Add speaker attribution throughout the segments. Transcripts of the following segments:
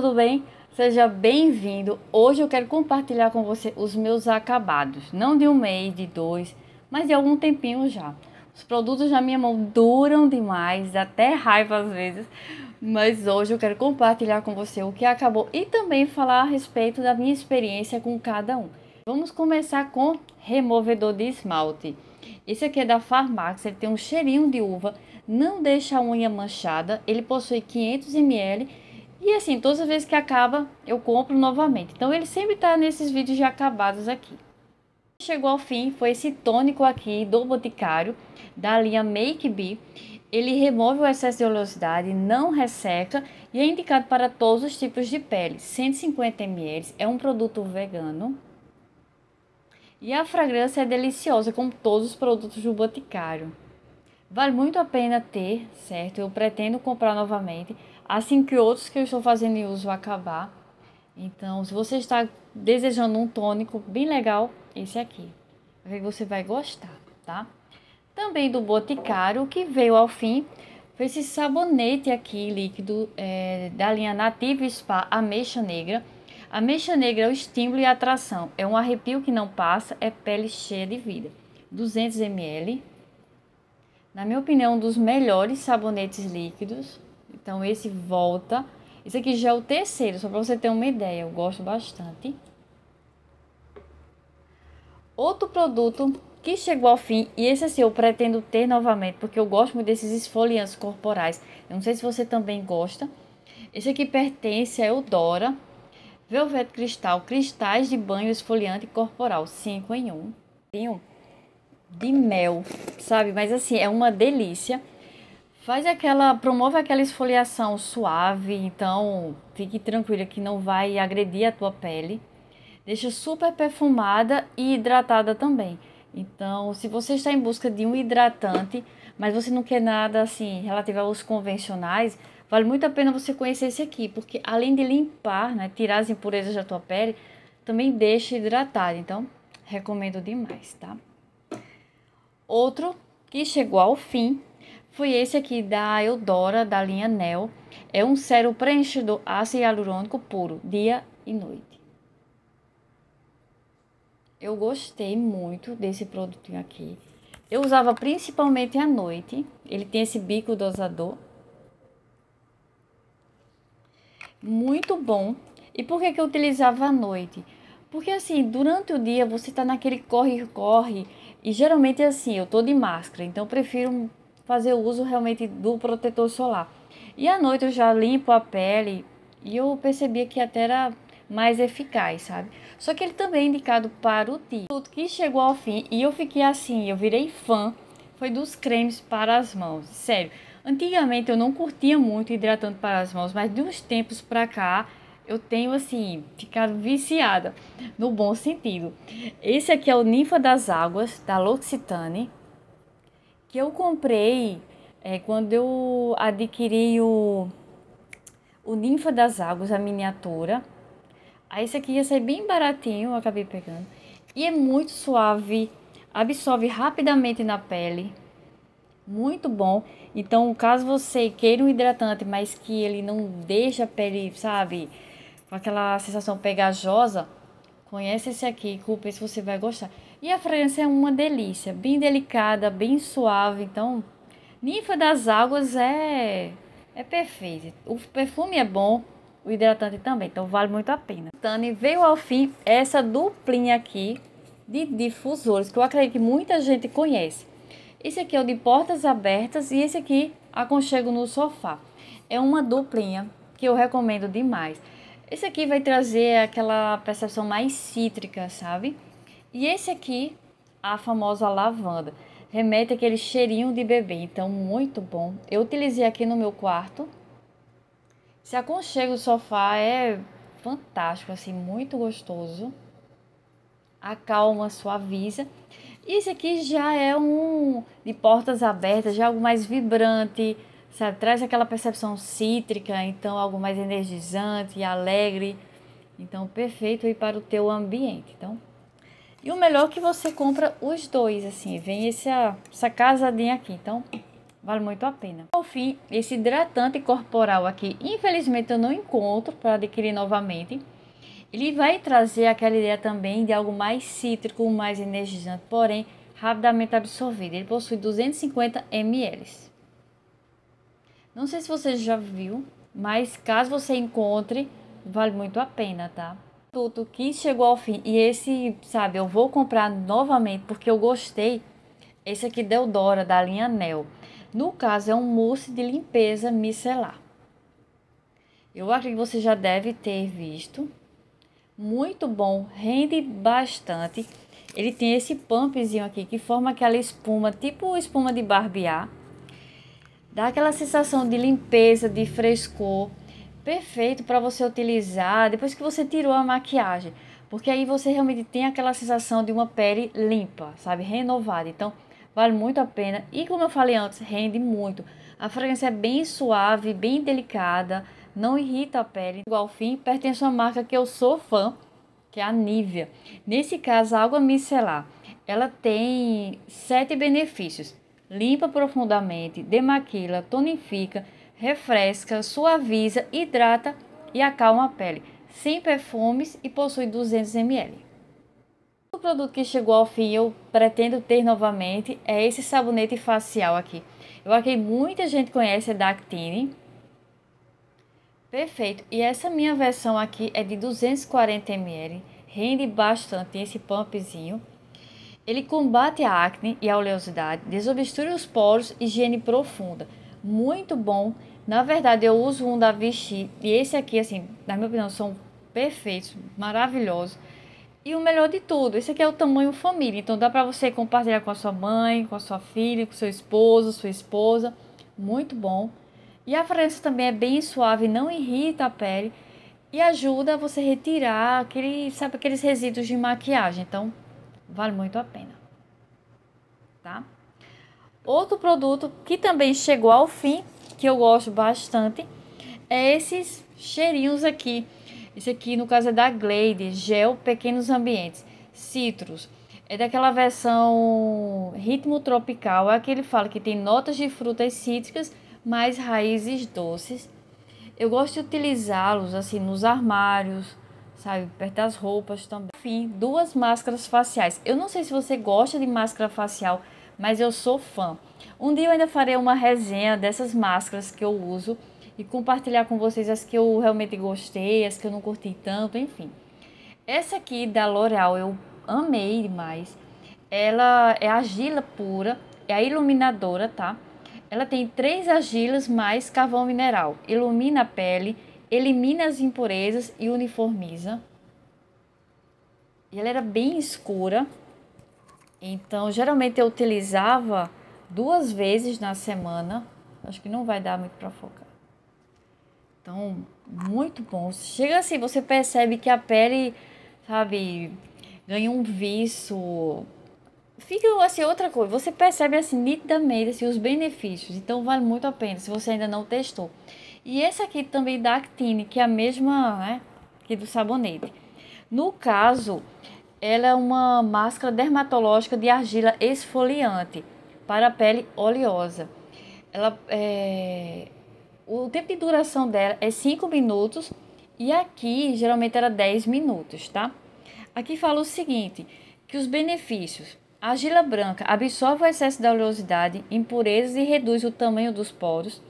Speaker 1: tudo bem? Seja bem-vindo! Hoje eu quero compartilhar com você os meus acabados, não de um mês, de dois, mas de algum tempinho já. Os produtos na minha mão duram demais, até raiva às vezes, mas hoje eu quero compartilhar com você o que acabou e também falar a respeito da minha experiência com cada um. Vamos começar com removedor de esmalte. Esse aqui é da Farmax, ele tem um cheirinho de uva, não deixa a unha manchada, ele possui 500 ml e assim, todas as vezes que acaba, eu compro novamente. Então ele sempre está nesses vídeos já acabados aqui. Chegou ao fim, foi esse tônico aqui do Boticário, da linha Make Be. Ele remove o excesso de oleosidade, não resseca e é indicado para todos os tipos de pele. 150 ml, é um produto vegano. E a fragrância é deliciosa, como todos os produtos do Boticário. Vale muito a pena ter, certo? Eu pretendo comprar novamente assim que outros que eu estou fazendo em uso acabar. Então, se você está desejando um tônico bem legal, esse aqui. Você vai gostar, tá? Também do Boticário, que veio ao fim, foi esse sabonete aqui líquido é, da linha Native Spa Ameixa Negra. A mecha negra é o estímulo e a atração. É um arrepio que não passa, é pele cheia de vida. 200 ml. Na minha opinião, um dos melhores sabonetes líquidos. Então, esse volta. Esse aqui já é o terceiro, só para você ter uma ideia. Eu gosto bastante. Outro produto que chegou ao fim, e esse assim eu pretendo ter novamente, porque eu gosto muito desses esfoliantes corporais. Eu não sei se você também gosta. Esse aqui pertence a Eudora. Velvet Cristal, cristais de banho esfoliante corporal, 5 em 1. Um. De mel, sabe? Mas assim, é uma delícia. Faz aquela, promove aquela esfoliação suave, então fique tranquila que não vai agredir a tua pele. Deixa super perfumada e hidratada também. Então, se você está em busca de um hidratante, mas você não quer nada assim relativo aos convencionais, vale muito a pena você conhecer esse aqui, porque além de limpar, né, tirar as impurezas da tua pele, também deixa hidratada. Então, recomendo demais, tá? Outro que chegou ao fim foi esse aqui da Eudora, da linha Nel. É um sérum preenchedor ácido hialurônico puro, dia e noite. Eu gostei muito desse produtinho aqui. Eu usava principalmente à noite. Ele tem esse bico dosador. Muito bom. E por que, que eu utilizava à noite? Porque assim, durante o dia você tá naquele corre-corre. E geralmente é assim, eu tô de máscara, então eu prefiro fazer uso realmente do protetor solar. E à noite eu já limpo a pele e eu percebia que até era mais eficaz, sabe? Só que ele também é indicado para o dia. Tudo que chegou ao fim e eu fiquei assim, eu virei fã, foi dos cremes para as mãos, sério. Antigamente eu não curtia muito hidratante para as mãos, mas de uns tempos para cá eu tenho assim ficado viciada no bom sentido. Esse aqui é o Ninfa das Águas da L'Occitane, que eu comprei é, quando eu adquiri o, o Ninfa das Águas, a miniatura. Aí ah, esse aqui ia sair bem baratinho, eu acabei pegando. E é muito suave, absorve rapidamente na pele. Muito bom. Então, caso você queira um hidratante, mas que ele não deixa a pele, sabe, com aquela sensação pegajosa, conhece esse aqui, culpa se você vai gostar. E a fragrância é uma delícia, bem delicada, bem suave. Então, Ninfa das Águas é, é perfeito. O perfume é bom, o hidratante também, então vale muito a pena. Tani veio ao fim essa duplinha aqui de difusores, que eu acredito que muita gente conhece. Esse aqui é o de portas abertas e esse aqui aconchego no sofá. É uma duplinha que eu recomendo demais. Esse aqui vai trazer aquela percepção mais cítrica, sabe? E esse aqui, a famosa lavanda. Remete aquele cheirinho de bebê, então muito bom. Eu utilizei aqui no meu quarto. Se aconchego do sofá é fantástico, assim, muito gostoso. Acalma, suaviza. E esse aqui já é um de portas abertas, já algo mais vibrante, sabe? Traz aquela percepção cítrica, então algo mais energizante, alegre. Então, perfeito aí para o teu ambiente. Então, e o melhor é que você compra os dois, assim, vem essa, essa casadinha aqui, então vale muito a pena. Por fim, esse hidratante corporal aqui, infelizmente eu não encontro para adquirir novamente. Ele vai trazer aquela ideia também de algo mais cítrico, mais energizante, porém rapidamente absorvido. Ele possui 250 ml. Não sei se você já viu, mas caso você encontre, vale muito a pena, tá? produto que chegou ao fim e esse, sabe, eu vou comprar novamente porque eu gostei. Esse aqui Deodora da linha Nel. No caso é um mousse de limpeza micelar. Eu acho que você já deve ter visto. Muito bom, rende bastante. Ele tem esse pumpzinho aqui que forma aquela espuma, tipo espuma de barbear. Dá aquela sensação de limpeza, de frescor perfeito para você utilizar depois que você tirou a maquiagem, porque aí você realmente tem aquela sensação de uma pele limpa, sabe, renovada. Então, vale muito a pena e como eu falei antes, rende muito. A fragrância é bem suave, bem delicada, não irrita a pele. Igual fim, pertence a uma marca que eu sou fã, que é a Nivea. Nesse caso, a água micelar, ela tem sete benefícios: limpa profundamente, demaquila, tonifica, refresca, suaviza, hidrata e acalma a pele. Sem perfumes e possui 200 ml. O produto que chegou ao fim eu pretendo ter novamente é esse sabonete facial aqui. Eu acho que muita gente conhece é da Actine. Perfeito. E essa minha versão aqui é de 240 ml. Rende bastante esse pumpzinho. Ele combate a acne e a oleosidade, desobstrui os poros e higiene profunda muito bom. Na verdade, eu uso um da Vichy e esse aqui, assim, na minha opinião, são perfeitos, maravilhosos. E o melhor de tudo, esse aqui é o tamanho família, então dá para você compartilhar com a sua mãe, com a sua filha, com seu esposo, sua esposa, muito bom. E a fragrância também é bem suave, não irrita a pele e ajuda você a retirar aquele, sabe, aqueles resíduos de maquiagem, então vale muito a pena, tá? Outro produto que também chegou ao fim, que eu gosto bastante, é esses cheirinhos aqui. Esse aqui, no caso, é da Glade, gel pequenos ambientes, citrus. É daquela versão ritmo tropical, é que ele fala que tem notas de frutas cítricas, mais raízes doces. Eu gosto de utilizá-los assim nos armários, sabe, perto das roupas também. Enfim, duas máscaras faciais. Eu não sei se você gosta de máscara facial, mas eu sou fã. Um dia eu ainda farei uma resenha dessas máscaras que eu uso e compartilhar com vocês as que eu realmente gostei, as que eu não curti tanto, enfim. Essa aqui da L'Oreal eu amei demais. Ela é argila pura, é a iluminadora, tá? Ela tem três argilas mais carvão mineral. Ilumina a pele, elimina as impurezas e uniformiza. E ela era bem escura, então, geralmente eu utilizava duas vezes na semana. Acho que não vai dar muito para focar. Então, muito bom. Chega assim, você percebe que a pele, sabe, ganha um viço. Fica assim, outra coisa. Você percebe assim nitidamente assim, os benefícios. Então, vale muito a pena se você ainda não testou. E esse aqui também da Actine, que é a mesma, né, que do sabonete. No caso, ela é uma máscara dermatológica de argila esfoliante para a pele oleosa. Ela, é... O tempo de duração dela é 5 minutos e aqui geralmente era 10 minutos, tá? Aqui fala o seguinte, que os benefícios. A argila branca absorve o excesso da oleosidade, impurezas e reduz o tamanho dos poros.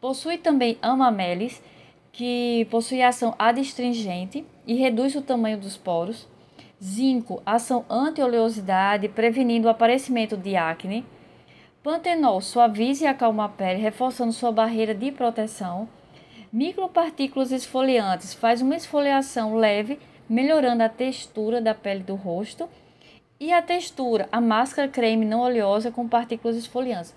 Speaker 1: Possui também amamelis, que possui ação adstringente e reduz o tamanho dos poros. Zinco, ação anti-oleosidade, prevenindo o aparecimento de acne. Pantenol, suaviza e acalma a pele, reforçando sua barreira de proteção. Micropartículas esfoliantes, faz uma esfoliação leve, melhorando a textura da pele do rosto. E a textura, a máscara creme não oleosa com partículas esfoliantes.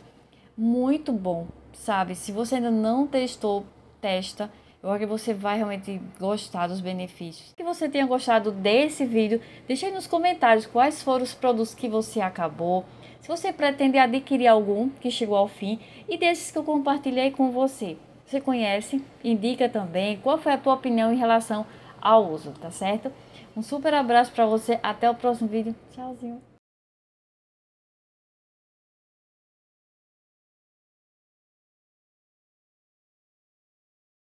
Speaker 1: Muito bom, sabe? Se você ainda não testou, testa eu acho que você vai realmente gostar dos benefícios. Que você tenha gostado desse vídeo, deixe aí nos comentários quais foram os produtos que você acabou, se você pretende adquirir algum que chegou ao fim e desses que eu compartilhei com você. Você conhece? Indica também qual foi a tua opinião em relação ao uso, tá certo? Um super abraço para você, até o próximo vídeo. Tchauzinho.